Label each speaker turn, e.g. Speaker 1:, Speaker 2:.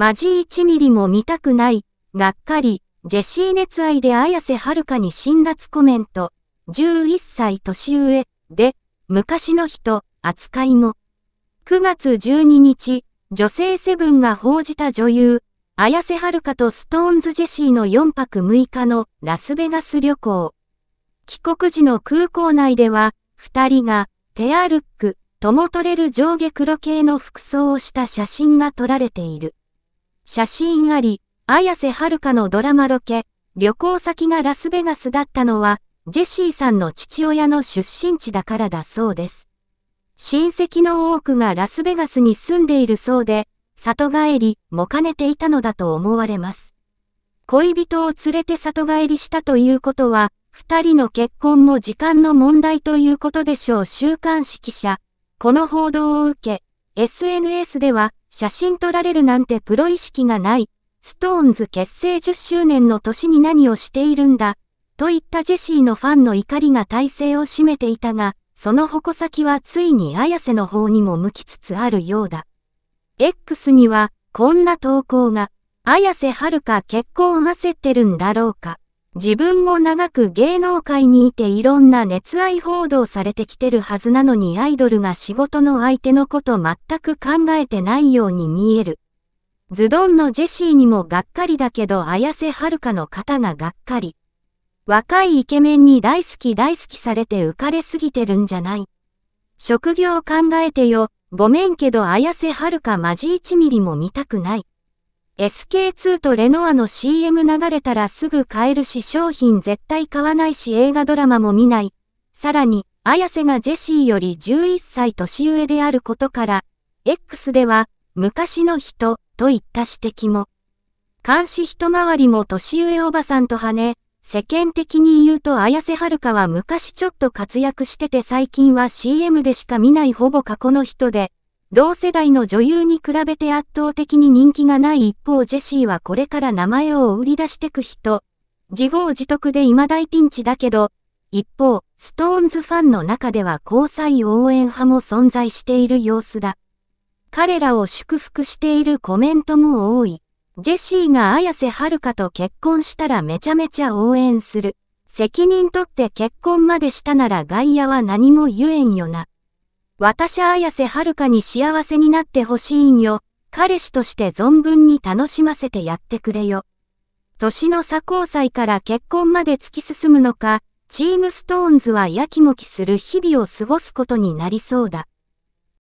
Speaker 1: マジ1ミリも見たくない、がっかり、ジェシー熱愛で綾瀬はるかに辛辣コメント、11歳年上、で、昔の人、扱いも。9月12日、女性セブンが報じた女優、綾瀬はるかとストーンズジェシーの4泊6日のラスベガス旅行。帰国時の空港内では、二人が、ペアルック、とも取れる上下黒系の服装をした写真が撮られている。写真あり、綾瀬はるかのドラマロケ、旅行先がラスベガスだったのは、ジェシーさんの父親の出身地だからだそうです。親戚の多くがラスベガスに住んでいるそうで、里帰りも兼ねていたのだと思われます。恋人を連れて里帰りしたということは、二人の結婚も時間の問題ということでしょう週刊誌記者。この報道を受け、SNS では、写真撮られるなんてプロ意識がない。ストーンズ結成10周年の年に何をしているんだ。といったジェシーのファンの怒りが体勢を占めていたが、その矛先はついに綾瀬の方にも向きつつあるようだ。X には、こんな投稿が、綾瀬はるか結婚焦ってるんだろうか。自分も長く芸能界にいていろんな熱愛報道されてきてるはずなのにアイドルが仕事の相手のこと全く考えてないように見える。ズドンのジェシーにもがっかりだけど綾瀬はるかの方ががっかり。若いイケメンに大好き大好きされて浮かれすぎてるんじゃない。職業考えてよ、ごめんけど綾瀬はるかマジ1ミリも見たくない。SK2 とレノアの CM 流れたらすぐ買えるし商品絶対買わないし映画ドラマも見ない。さらに、綾瀬がジェシーより11歳年上であることから、X では、昔の人、といった指摘も。監視一回りも年上おばさんと跳ね、世間的に言うと綾瀬はるかは昔ちょっと活躍してて最近は CM でしか見ないほぼ過去の人で、同世代の女優に比べて圧倒的に人気がない一方ジェシーはこれから名前を売り出してく人。自業自得で今大ピンチだけど、一方、ストーンズファンの中では交際応援派も存在している様子だ。彼らを祝福しているコメントも多い。ジェシーが綾瀬はるかと結婚したらめちゃめちゃ応援する。責任取って結婚までしたなら外野は何も言えんよな。私綾瀬はるかに幸せになってほしいんよ。彼氏として存分に楽しませてやってくれよ。年の差交際から結婚まで突き進むのか、チームストーンズはやきもきする日々を過ごすことになりそうだ。